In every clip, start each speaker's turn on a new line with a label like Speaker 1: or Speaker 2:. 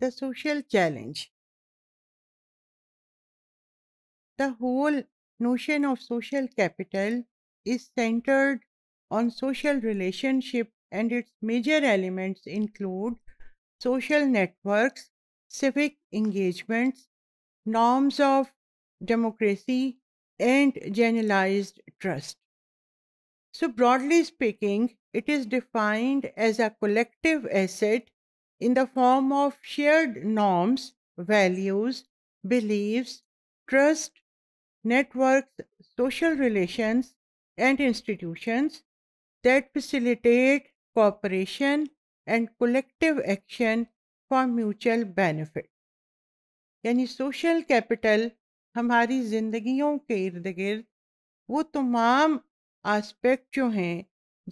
Speaker 1: the social challenge. The whole notion of social capital is centered on social relationship and its major elements include social networks, civic engagements, norms of democracy, and generalized trust. So, broadly speaking, it is defined as a collective asset in the form of shared norms, values, beliefs, trust, networks, social relations, and institutions that facilitate cooperation and collective action for mutual benefit. यानी social capital हमारी ज़िंदगियों के इर्द गिर्द वो तमाम aspect जो हैं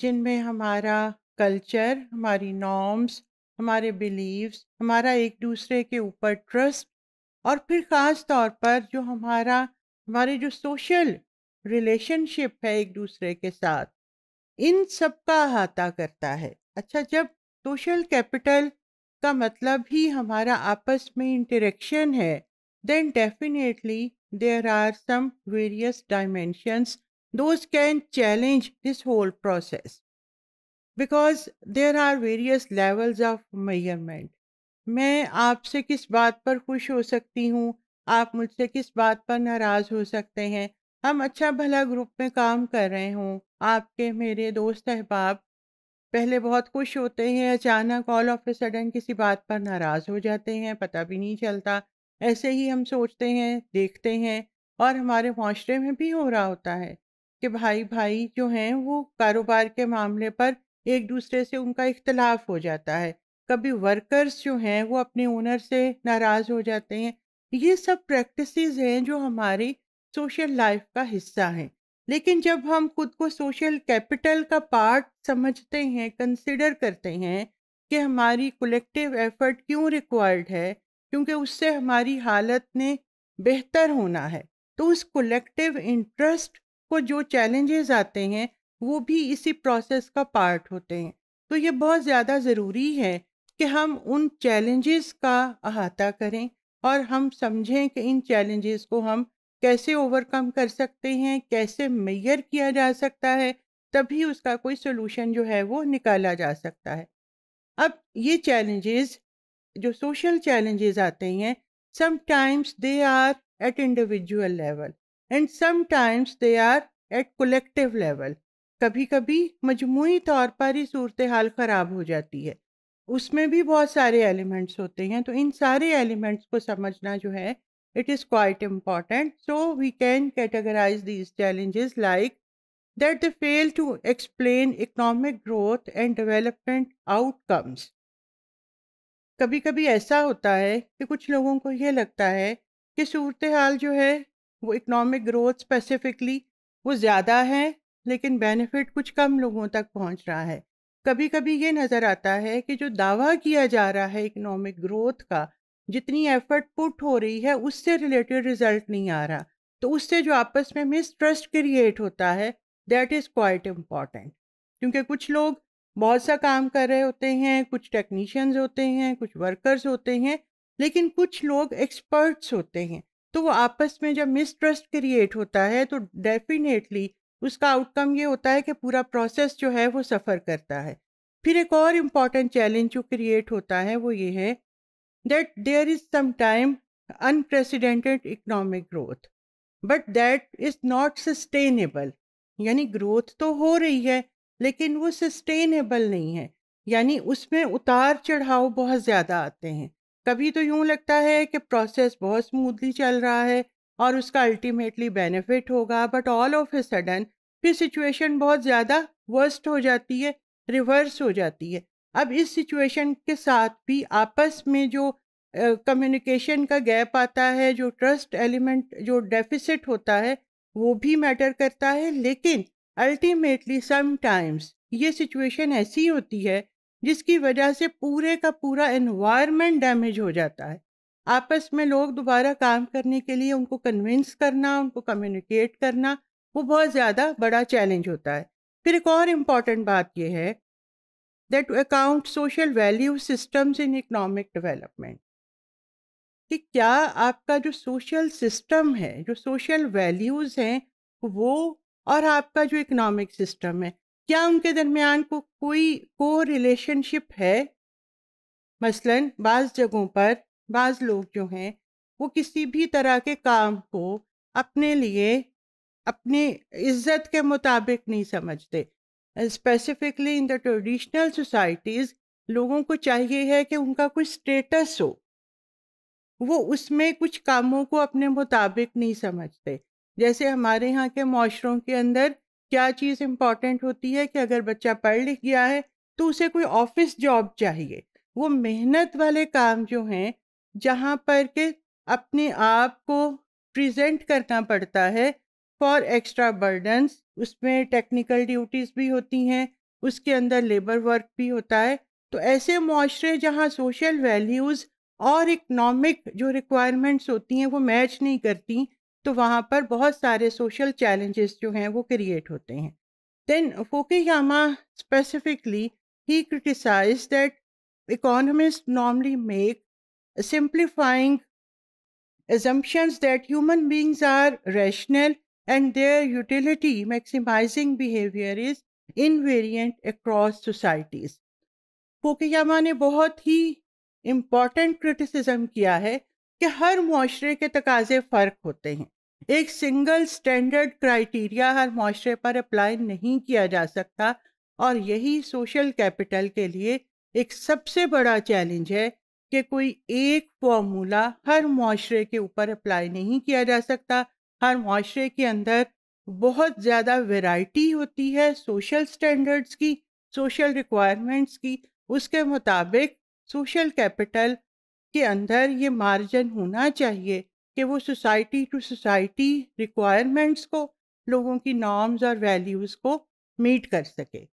Speaker 1: जिनमें हमारा कल्चर हमारी नॉर्म्स हमारे बिलीव्स हमारा एक दूसरे के ऊपर ट्रस्ट और फिर ख़ास तौर पर जो हमारा हमारे जो सोशल रिलेशनशिप है एक दूसरे के साथ इन सब का अहाता करता है अच्छा जब सोशल कैपिटल का मतलब ही हमारा आपस में इंटरेक्शन है then definitely there are some various dimensions those can challenge this whole process because there are various levels of measurement. मैं आपसे किस बात पर खुश हो सकती हूँ आप मुझसे किस बात पर नाराज हो सकते हैं हम अच्छा भला ग्रुप में काम कर रहे हों आपके मेरे दोस्त अहबाब पहले बहुत खुश होते हैं अचानक ऑल ऑफ ए सडन किसी बात पर नाराज़ हो जाते हैं पता भी नहीं चलता ऐसे ही हम सोचते हैं देखते हैं और हमारे माशरे में भी हो रहा होता है कि भाई भाई जो हैं वो कारोबार के मामले पर एक दूसरे से उनका इख्तलाफ हो जाता है कभी वर्कर्स जो हैं वो अपने ओनर से नाराज़ हो जाते हैं ये सब प्रैक्टिसेस हैं जो हमारी सोशल लाइफ का हिस्सा हैं लेकिन जब हम खुद को सोशल कैपिटल का पार्ट समझते हैं कंसिडर करते हैं कि हमारी कलेक्टिव एफर्ट क्यों रिक्वायर्ड है क्योंकि उससे हमारी हालत ने बेहतर होना है तो उस कलेक्टिव इंटरेस्ट को जो चैलेंजेस आते हैं वो भी इसी प्रोसेस का पार्ट होते हैं तो ये बहुत ज़्यादा ज़रूरी है कि हम उन चैलेंजेस का अहाता करें और हम समझें कि इन चैलेंजेस को हम कैसे ओवरकम कर सकते हैं कैसे मैयर किया जा सकता है तभी उसका कोई सोल्यूशन जो है वो निकाला जा सकता है अब ये चैलेंजेस जो सोशल चैलेंजेस आते हैं sometimes they are at individual level and sometimes they are at collective level कभी कभी मजमू तौर पर ही सूरत हाल ख़राब हो जाती है उसमें भी बहुत सारे एलिमेंट्स होते हैं तो इन सारे एलिमेंट्स को समझना जो है it is quite important so we can categorise these challenge like that the fail to explain economic growth and development outcomes कभी कभी ऐसा होता है कि कुछ लोगों को यह लगता है कि सूरत हाल जो है वो इकनॉमिक ग्रोथ स्पेसिफिकली वो ज़्यादा है लेकिन बेनिफिट कुछ कम लोगों तक पहुंच रहा है कभी कभी ये नज़र आता है कि जो दावा किया जा रहा है इकोनॉमिक ग्रोथ का जितनी एफर्ट पुट हो रही है उससे रिलेटेड रिजल्ट नहीं आ रहा तो उससे जो आपस में मिसट्रस्ट क्रिएट होता है दैट इज़ क्वाइट इम्पॉर्टेंट क्योंकि कुछ लोग बहुत सा काम कर रहे होते हैं कुछ टेक्नीशियंस होते हैं कुछ वर्कर्स होते हैं लेकिन कुछ लोग एक्सपर्ट्स होते हैं तो वो आपस में जब मिसट्रस्ट क्रिएट होता है तो डेफिनेटली उसका आउटकम ये होता है कि पूरा प्रोसेस जो है वो सफ़र करता है फिर एक और इम्पॉर्टेंट चैलेंज जो क्रिएट होता है वो ये है that there is some time unprecedented economic growth but that is not sustainable यानी ग्रोथ तो हो रही है लेकिन वो सस्टेनेबल नहीं है यानी उसमें उतार चढ़ाव बहुत ज़्यादा आते हैं कभी तो यूँ लगता है कि प्रोसेस बहुत स्मूथली चल रहा है और उसका अल्टीमेटली बेनिफिट होगा but all of a sudden फिर सिचुएशन बहुत ज़्यादा वर्स्ट हो जाती है रिवर्स हो जाती है अब इस सिचुएशन के साथ भी आपस में जो कम्युनिकेशन uh, का गैप आता है जो ट्रस्ट एलिमेंट जो डेफिसिट होता है वो भी मैटर करता है लेकिन अल्टीमेटली समटाइम्स ये सिचुएशन ऐसी होती है जिसकी वजह से पूरे का पूरा इन्वायरमेंट डैमेज हो जाता है आपस में लोग दोबारा काम करने के लिए उनको कन्विंस करना उनको कम्युनिकेट करना वो बहुत ज़्यादा बड़ा चैलेंज होता है फिर एक और इम्पॉर्टेंट बात यह है that account social value systems in economic development कि क्या आपका जो सोशल सिस्टम है जो सोशल वैल्यूज़ हैं वो और आपका जो इकोनॉमिक सिस्टम है क्या उनके दरमियान को कोई को रिलेशनशिप है मसलन बाज़ जगहों पर बाज लोग जो हैं वो किसी भी तरह के काम को अपने लिए अपनी इज्जत के मुताबिक नहीं समझते specifically in the traditional societies लोगों को चाहिए है कि उनका कुछ स्टेटस हो वो उसमें कुछ कामों को अपने मुताबिक नहीं समझते जैसे हमारे यहाँ के माशरों के अंदर क्या चीज़ इम्पॉर्टेंट होती है कि अगर बच्चा पढ़ लिख गया है तो उसे कोई ऑफिस जॉब चाहिए वो मेहनत वाले काम जो हैं जहाँ पर के अपने आप को प्रेजेंट करना पड़ता है फॉर एक्स्ट्रा बर्डन्स उसमें टेक्निकल ड्यूटीज़ भी होती हैं उसके अंदर लेबर वर्क भी होता है तो ऐसे माशरे जहाँ सोशल वैल्यूज़ और इकनॉमिक जो रिक्वायरमेंट्स होती हैं वो मैच नहीं करती तो वहाँ पर बहुत सारे सोशल चैलेंजेस जो हैं वो क्रिएट होते हैं then Fukuyama specifically he criticise that economists normally make simplifying assumptions that human beings are rational and their utility maximizing behavior is invariant across societies. Fukuyama ने बहुत ही important criticism किया है कि हर माशरे के तकाजे फ़र्क होते हैं एक सिंगल स्टैंडर्ड क्राइटेरिया हर माशरे पर अप्लाई नहीं किया जा सकता और यही सोशल कैपिटल के लिए एक सबसे बड़ा चैलेंज है कि कोई एक फॉर्मूला हर माशरे के ऊपर अप्लाई नहीं किया जा सकता हर माशरे के अंदर बहुत ज़्यादा वैरायटी होती है सोशल स्टैंडर्ड्स की सोशल रिक्वायरमेंट्स की उसके मुताबिक सोशल कैपिटल के अंदर ये मार्जन होना चाहिए कि वो सोसाइटी टू सोसाइटी रिक्वायरमेंट्स को लोगों की नॉर्म्स और वैल्यूज़ को मीट कर सके